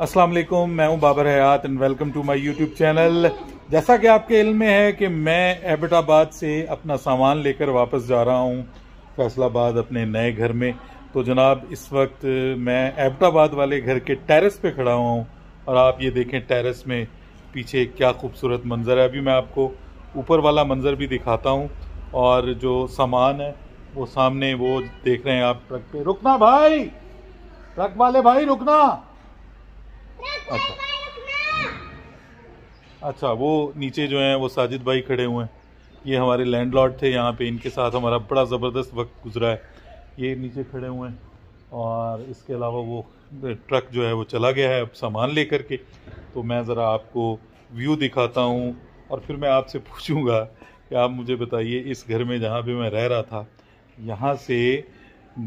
असलम मैं हूं Babar Hayat and welcome to my YouTube channel जैसा कि आपके इल्म में है कि मैं एबटाबाद से अपना सामान लेकर वापस जा रहा हूं फैसलाबाद अपने नए घर में तो जनाब इस वक्त मैं एबटाबाद वाले घर के टेरेस पे खड़ा हुआ हूं और आप ये देखें टेरेस में पीछे क्या खूबसूरत मंज़र है अभी मैं आपको ऊपर वाला मंज़र भी दिखाता हूँ और जो सामान है वो सामने वो देख रहे हैं आप ट्रक पर रुकना भाई ट्रक वाले भाई रुकना अच्छा अच्छा वो नीचे जो हैं वो साजिद भाई खड़े हुए हैं ये हमारे लैंडलॉर्ड थे यहाँ पे इनके साथ हमारा बड़ा ज़बरदस्त वक्त गुजरा है ये नीचे खड़े हुए हैं और इसके अलावा वो ट्रक जो है वो चला गया है अब सामान लेकर के तो मैं ज़रा आपको व्यू दिखाता हूँ और फिर मैं आपसे पूछूँगा कि आप मुझे बताइए इस घर में जहाँ पर मैं रह रहा था यहाँ से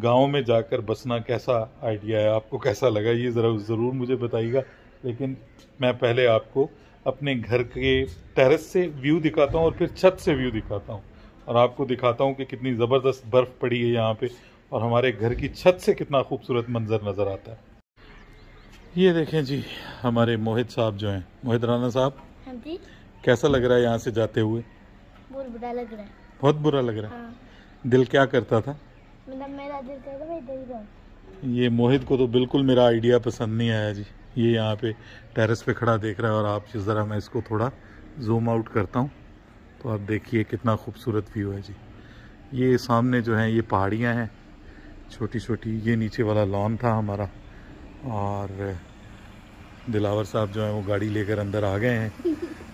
गाँव में जाकर बसना कैसा आइडिया है आपको कैसा लगा ये ज़रा ज़रूर मुझे बताइएगा लेकिन मैं पहले आपको अपने घर के टेरेस से व्यू दिखाता हूँ और फिर छत से व्यू दिखाता हूँ और आपको दिखाता हूँ कि कितनी ज़बरदस्त बर्फ़ पड़ी है यहाँ पे और हमारे घर की छत से कितना खूबसूरत मंज़र नज़र आता है ये देखें जी हमारे मोहित साहब जो हैं मोहित राना साहब हाँ कैसा लग रहा है यहाँ से जाते हुए बहुत बुरा लग रहा है बहुत बुरा लग रहा है हाँ। दिल क्या करता था मतलब मेरा दिल ये मोहित को तो बिल्कुल मेरा आइडिया पसंद नहीं आया जी ये यहाँ पे टेरेस पे खड़ा देख रहा है और आप ज़रा मैं इसको थोड़ा जूम आउट करता हूँ तो आप देखिए कितना खूबसूरत व्यू है जी ये सामने जो है ये पहाड़ियाँ हैं छोटी छोटी ये नीचे वाला लॉन था हमारा और दिलावर साहब जो है वो गाड़ी लेकर अंदर आ गए हैं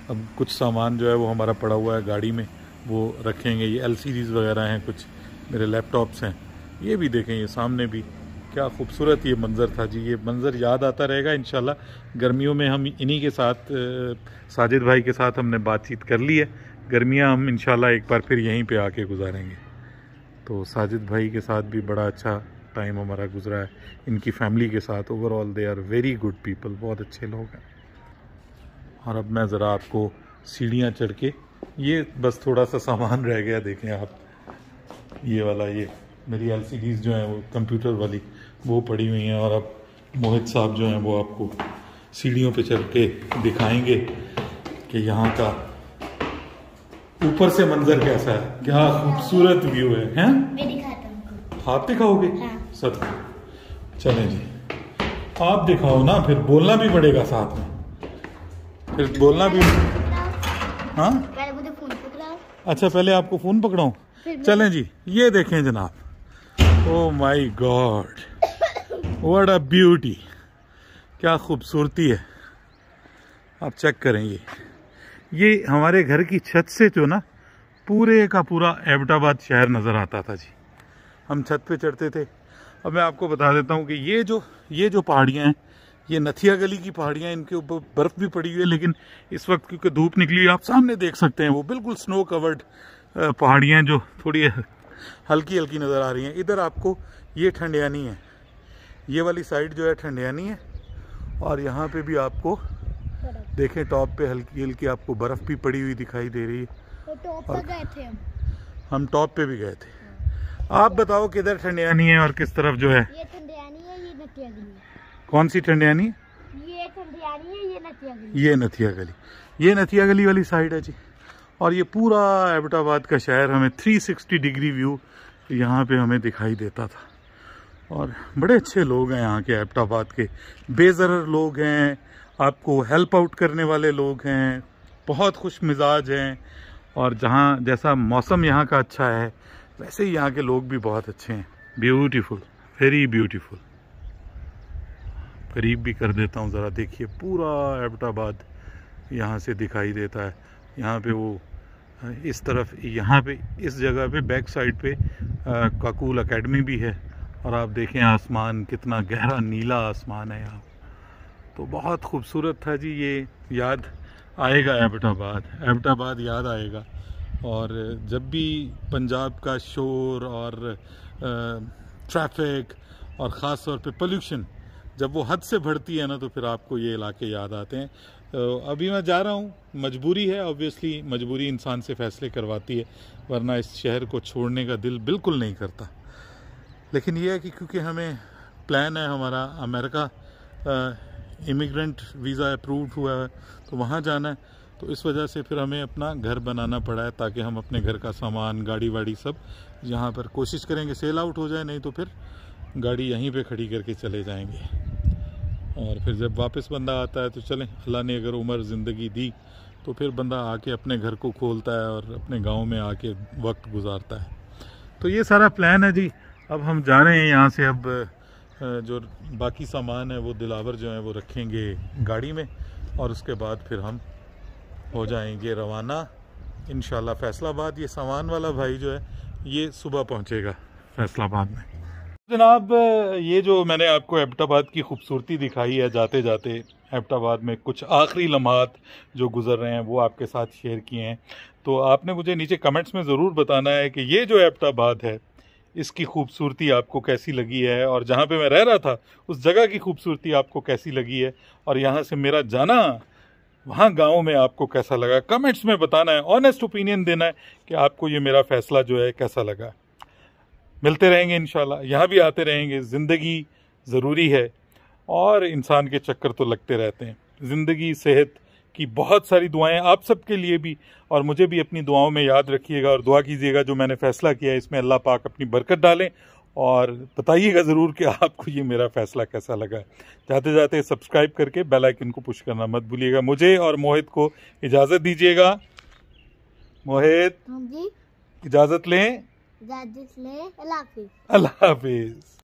अब कुछ सामान जो है वो हमारा पड़ा हुआ है गाड़ी में वो रखेंगे ये एल वगैरह हैं कुछ मेरे लैपटॉप्स हैं ये भी देखें ये सामने भी क्या खूबसूरत ये मंज़र था जी ये मंज़र याद आता रहेगा इन गर्मियों में हम इन्हीं के साथ साजिद भाई के साथ हमने बातचीत कर ली है गर्मियाँ हम इन एक बार फिर यहीं पर आके गुजारेंगे तो साजिद भाई के साथ भी बड़ा अच्छा टाइम हमारा गुजरा है इनकी फैमिली के साथ overall they are very good people बहुत अच्छे लोग हैं और अब मैं ज़रा आपको सीढ़ियाँ चढ़ के ये बस थोड़ा सा सामान रह गया देखें आप ये वाला ये मेरी एल जो हैं वो कंप्यूटर वाली वो पड़ी हुई हैं और अब मोहित साहब जो हैं वो आपको सीढ़ियों पे चढ़ के दिखाएंगे कि यहाँ का ऊपर से मंजर कैसा है क्या खूबसूरत व्यू है हैं? आप दिखाओगे हाँ। सच चले जी आप दिखाओ ना फिर बोलना भी पड़ेगा साथ में फिर बोलना भी हाँ अच्छा पहले आपको फोन पकड़ाऊ चलें जी ये देखें जनाब oh my god what a beauty क्या खूबसूरती है आप चेक करें ये ये हमारे घर की छत से जो ना पूरे का पूरा एबटाबाद शहर नज़र आता था जी हम छत पे चढ़ते थे अब मैं आपको बता देता हूँ कि ये जो ये जो पहाड़ियाँ हैं ये नथिया गली की पहाड़ियाँ इनके ऊपर बर्फ़ भी पड़ी हुई है लेकिन इस वक्त क्योंकि धूप निकली हुई आप सामने देख सकते हैं वो बिल्कुल स्नो कवर्ड पहाड़ियाँ जो थोड़ी हल्की हल्की नज़र आ रही हैं इधर आपको ये ठंडियानी है ये वाली साइड जो है ठंडियानी है और यहाँ पे भी आपको देखें टॉप पे हल्की हल्की आपको बर्फ़ भी पड़ी हुई दिखाई दे रही है तो गए थे हम हम टॉप पे भी गए थे आप बताओ किधर ठंडियानी है और किस तरफ जो है ये ठंडियानी है ये नथिया गली कौन सी ठंडियानी ये ठंडियानी है ये नथिया गली ये नथिया गली ये नथिया गली वाली साइड है जी और ये पूरा एबटाबाद का शहर हमें 360 डिग्री व्यू यहाँ पे हमें दिखाई देता था और बड़े अच्छे लोग हैं यहाँ के एबटाबाद के बेजर लोग हैं आपको हेल्प आउट करने वाले लोग हैं बहुत खुश मिजाज हैं और जहाँ जैसा मौसम यहाँ का अच्छा है वैसे ही यहाँ के लोग भी बहुत अच्छे हैं ब्यूटीफुल वेरी ब्यूटीफुल करीब भी कर देता हूँ ज़रा देखिए पूरा एबटाबाद यहाँ से दिखाई देता है यहाँ पे वो इस तरफ यहाँ पे इस जगह पे बैक साइड पे काकूल एकेडमी भी है और आप देखें आसमान कितना गहरा नीला आसमान है यहाँ तो बहुत खूबसूरत था जी ये याद आएगा एबटाबाद एबटाबाद याद आएगा और जब भी पंजाब का शोर और ट्रैफिक और ख़ास तौर पे पोल्यूशन जब वो हद से बढ़ती है ना तो फिर आपको ये इलाके याद आते हैं तो अभी मैं जा रहा हूँ मजबूरी है ऑब्वियसली मजबूरी इंसान से फ़ैसले करवाती है वरना इस शहर को छोड़ने का दिल बिल्कुल नहीं करता लेकिन ये है कि क्योंकि हमें प्लान है हमारा अमेरिका इमिग्रेंट वीज़ा अप्रूव हुआ है तो वहाँ जाना है तो इस वजह से फिर हमें अपना घर बनाना पड़ा है ताकि हम अपने घर का सामान गाड़ी वाड़ी सब यहाँ पर कोशिश करेंगे सेल आउट हो जाए नहीं तो फिर गाड़ी यहीं पे खड़ी करके चले जाएंगे और फिर जब वापस बंदा आता है तो चलें अल्लाह ने अगर उम्र ज़िंदगी दी तो फिर बंदा आके अपने घर को खोलता है और अपने गाँव में आके वक्त गुजारता है तो ये सारा प्लान है जी अब हम जा रहे हैं यहाँ से अब जो बाकी सामान है वो दिलावर जो है वो रखेंगे गाड़ी में और उसके बाद फिर हम हो जाएंगे रवाना इन फैसलाबाद ये सामान वाला भाई जो है ये सुबह पहुँचेगा फैसलाबाद में जनाब ये जो मैंने आपको एबटाबाद की खूबसूरती दिखाई है जाते जाते एबटाबाद में कुछ आखिरी लम्हात जो गुजर रहे हैं वो आपके साथ शेयर किए हैं तो आपने मुझे नीचे कमेंट्स में ज़रूर बताना है कि ये जो एबटाबाद है इसकी खूबसूरती आपको कैसी लगी है और जहाँ पे मैं रह रहा था उस जगह की खूबसूरती आपको कैसी लगी है और यहाँ से मेरा जाना वहाँ गाँव में आपको कैसा लगा कमेंट्स में बताना है ऑनेस्ट ओपिनियन देना है कि आपको ये मेरा फैसला जो है कैसा लगा मिलते रहेंगे इन यहाँ भी आते रहेंगे ज़िंदगी ज़रूरी है और इंसान के चक्कर तो लगते रहते हैं ज़िंदगी सेहत की बहुत सारी दुआएं आप सबके लिए भी और मुझे भी अपनी दुआओं में याद रखिएगा और दुआ कीजिएगा जो मैंने फैसला किया है इसमें अल्लाह पाक अपनी बरकत डालें और बताइएगा ज़रूर कि आपको ये मेरा फैसला कैसा लगा है जाते जाते सब्सक्राइब करके बेल आइकन को पुश करना मत भूलिएगा मुझे और मोहित को इजाज़त दीजिएगा मोहित हाँ इजाज़त लें इजाज़त लें अल्लाह हाफिज़